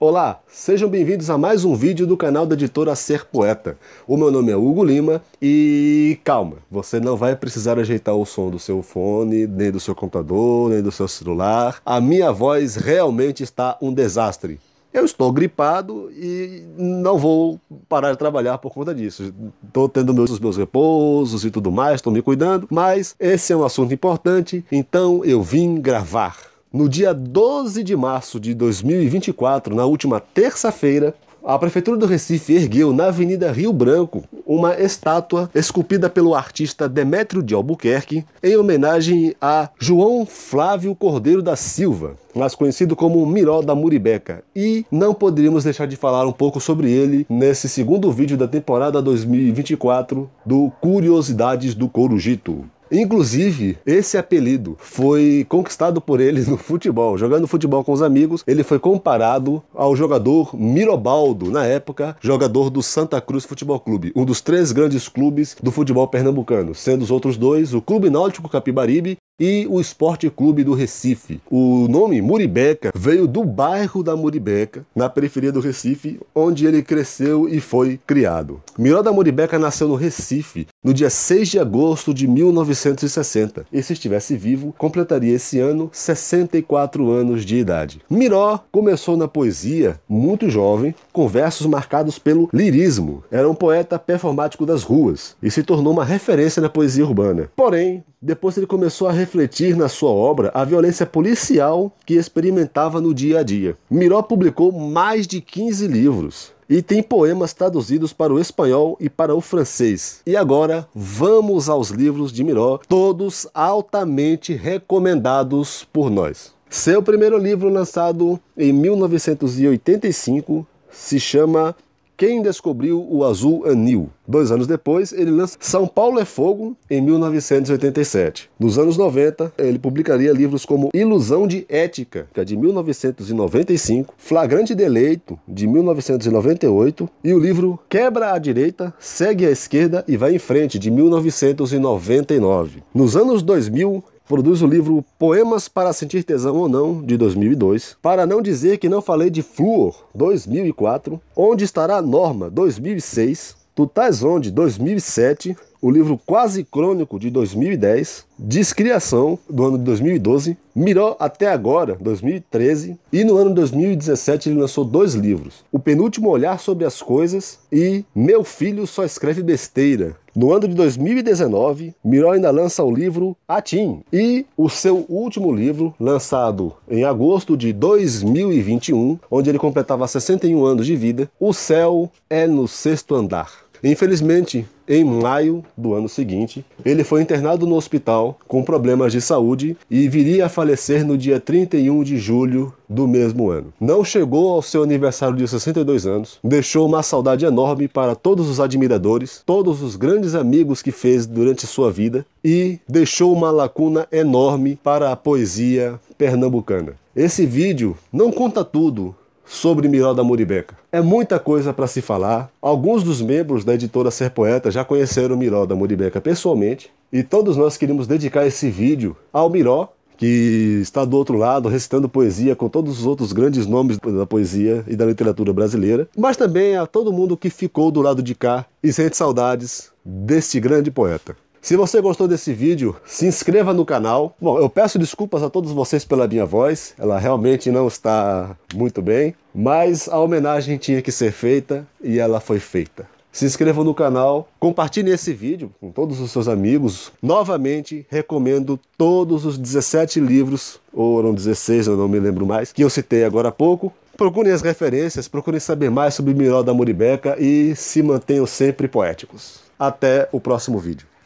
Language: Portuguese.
Olá, sejam bem-vindos a mais um vídeo do canal da editora Ser Poeta. O meu nome é Hugo Lima e calma, você não vai precisar ajeitar o som do seu fone, nem do seu computador, nem do seu celular. A minha voz realmente está um desastre. Eu estou gripado e não vou parar de trabalhar por conta disso. Estou tendo meus, os meus repousos e tudo mais, estou me cuidando, mas esse é um assunto importante, então eu vim gravar. No dia 12 de março de 2024, na última terça-feira, a Prefeitura do Recife ergueu na Avenida Rio Branco uma estátua esculpida pelo artista Demétrio de Albuquerque em homenagem a João Flávio Cordeiro da Silva, mais conhecido como Miró da Muribeca. E não poderíamos deixar de falar um pouco sobre ele nesse segundo vídeo da temporada 2024 do Curiosidades do Corujito. Inclusive, esse apelido foi conquistado por ele no futebol. Jogando futebol com os amigos, ele foi comparado ao jogador Mirobaldo, na época, jogador do Santa Cruz Futebol Clube, um dos três grandes clubes do futebol pernambucano, sendo os outros dois o Clube Náutico Capibaribe e o Esporte Clube do Recife. O nome Muribeca veio do bairro da Muribeca, na periferia do Recife, onde ele cresceu e foi criado. Miró da Muribeca nasceu no Recife no dia 6 de agosto de 1960, e se estivesse vivo, completaria esse ano 64 anos de idade. Miró começou na poesia muito jovem, com versos marcados pelo lirismo. Era um poeta performático das ruas e se tornou uma referência na poesia urbana. Porém, depois ele começou a refletir na sua obra a violência policial que experimentava no dia a dia. Miró publicou mais de 15 livros e tem poemas traduzidos para o espanhol e para o francês. E agora vamos aos livros de Miró, todos altamente recomendados por nós. Seu primeiro livro, lançado em 1985, se chama quem descobriu o azul anil? Dois anos depois, ele lança São Paulo é Fogo, em 1987. Nos anos 90, ele publicaria livros como Ilusão de Ética, que é de 1995, Flagrante Deleito, de 1998, e o livro Quebra à Direita, Segue à Esquerda e Vai em Frente, de 1999. Nos anos 2000, produz o livro Poemas para Sentir Tesão ou Não, de 2002, para não dizer que não falei de Fluor, 2004, Onde Estará a Norma, 2006, Tutais Onde, 2007, o livro Quase Crônico de 2010, Descriação do ano de 2012, Miró até agora, 2013, e no ano 2017 ele lançou dois livros: O Penúltimo Olhar sobre as Coisas e Meu Filho Só Escreve Besteira, no ano de 2019, Miró ainda lança o livro Atim e o seu último livro, lançado em agosto de 2021, onde ele completava 61 anos de vida, O Céu é no Sexto Andar. Infelizmente, em maio do ano seguinte, ele foi internado no hospital com problemas de saúde e viria a falecer no dia 31 de julho do mesmo ano. Não chegou ao seu aniversário de 62 anos, deixou uma saudade enorme para todos os admiradores, todos os grandes amigos que fez durante sua vida e deixou uma lacuna enorme para a poesia pernambucana. Esse vídeo não conta tudo sobre Miró da Muribeca. É muita coisa para se falar. Alguns dos membros da editora Ser Poeta já conheceram Miró da Muribeca pessoalmente e todos nós queríamos dedicar esse vídeo ao Miró, que está do outro lado recitando poesia com todos os outros grandes nomes da poesia e da literatura brasileira, mas também a todo mundo que ficou do lado de cá e sente saudades deste grande poeta. Se você gostou desse vídeo, se inscreva no canal. Bom, eu peço desculpas a todos vocês pela minha voz, ela realmente não está muito bem, mas a homenagem tinha que ser feita e ela foi feita. Se inscrevam no canal, compartilhem esse vídeo com todos os seus amigos. Novamente, recomendo todos os 17 livros, ou eram 16, eu não me lembro mais, que eu citei agora há pouco. Procurem as referências, procurem saber mais sobre Miró da Muribeca e se mantenham sempre poéticos. Até o próximo vídeo.